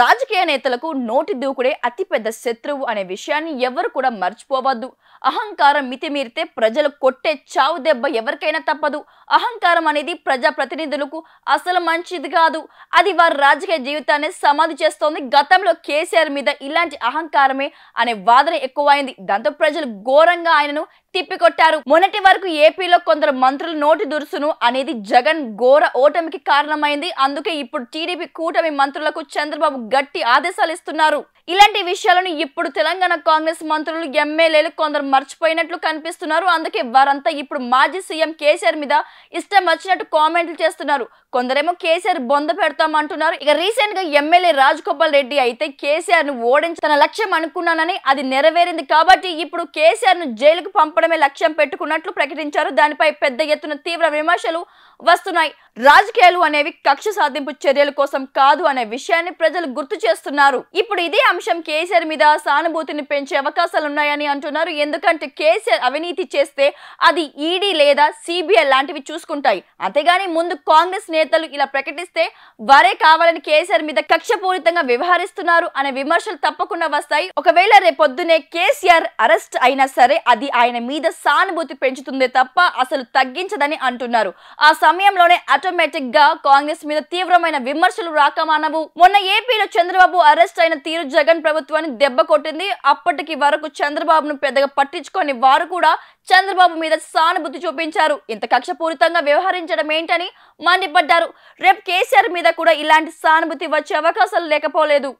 రాజకీయ నేతలకు నోటి దూకుడే అతిపెద్ద శత్రువు అనే విషయాన్ని ఎవరు కూడా మర్చిపోవద్దు అహంకారం మితిమీరితే ప్రజలు కొట్టే చావు దెబ్బ ఎవరికైనా తప్పదు అహంకారం అనేది ప్రజా ప్రతినిధులకు అసలు మంచిది కాదు అది వారి రాజకీయ జీవితాన్ని సమాధి చేస్తోంది గతంలో కేసీఆర్ మీద ఇలాంటి అహంకారమే అనే వాదన ఎక్కువైంది దాంతో ప్రజలు ఘోరంగా ఆయనను తిప్పికొట్టారు మొన్నటి వరకు ఏపీలో కొందరు మంత్రులు నోటి దురుసును అనేది జగన్ ఘోర ఓటమికి కారణమైంది అందుకే ఇప్పుడు టీడీపీ కూటమి మంత్రులకు చంద్రబాబు గట్టి ఆదేశాలు ఇస్తున్నారు ఇలాంటి విషయాలను ఇప్పుడు తెలంగాణ కాంగ్రెస్ మంత్రులు ఎమ్మెల్యేలు కొందరు మర్చిపోయినట్లు కనిపిస్తున్నారు అందుకే వారంతా ఇప్పుడు మాజీ సీఎం కేసీఆర్ మీద ఇష్టం వచ్చినట్టు కామెంట్లు చేస్తున్నారు కొందరేమో కేసీఆర్ బొంద పెడతామంటున్నారు ఇక రీసెంట్ గా ఎమ్మెల్యే రాజగోపాల్ రెడ్డి అయితే కేసీఆర్ ను ఓడించిన లక్ష్యం అనుకున్నానని అది నెరవేరింది కాబట్టి ఇప్పుడు కేసీఆర్ ను జైలుకు పంప గెలుపొందకపోవడమే లక్ష్యం పెట్టుకున్నట్లు ప్రకటించారు దానిపై పెద్ద ఎత్తున తీవ్ర విమర్శలు వస్తున్నాయి రాజకీయాలు అనేవి కక్ష సాధింపు చర్యల కోసం కాదు అనే విషయాన్ని ప్రజలు గుర్తు చేస్తున్నారు ఇప్పుడు ఇదే అంశం కేసీఆర్ మీద సానుభూతిని పెంచే అవకాశాలున్నాయని అంటున్నారు ఎందుకంటే కేసీఆర్ అవినీతి చేస్తే అది ఈడీ లేదా సిబిఐ లాంటివి చూసుకుంటాయి అంతేగాని ముందు కాంగ్రెస్ నేతలు ఇలా ప్రకటిస్తే వరే కావాలని కేసీఆర్ మీద పూరితంగా వ్యవహరిస్తున్నారు అనే విమర్శలు తప్పకుండా వస్తాయి ఒకవేళ రేపొద్దునే కేసీఆర్ అరెస్ట్ అయినా సరే అది ఆయన మీద సానుభూతి పెంచుతుందే తప్ప అసలు తగ్గించదని అంటున్నారు ఆ సమయంలోనే ఆటోమేటిక్ గా కాంగ్రెస్ మీద తీవ్రమైన విమర్శలు రాకమానవు మొన్న ఏపీలో చంద్రబాబు అరెస్ట్ అయిన తీరు జగన్ ప్రభుత్వాన్ని దెబ్బ కొట్టింది అప్పటికి వరకు చంద్రబాబును పెద్దగా పట్టించుకొని వారు కూడా చంద్రబాబు మీద సానుభూతి చూపించారు ఇంత కక్షపూరితంగా వ్యవహరించడం ఏంటని మండిపడ్డారు రేపు కేసీఆర్ మీద కూడా ఇలాంటి సానుభూతి వచ్చే అవకాశాలు లేకపోలేదు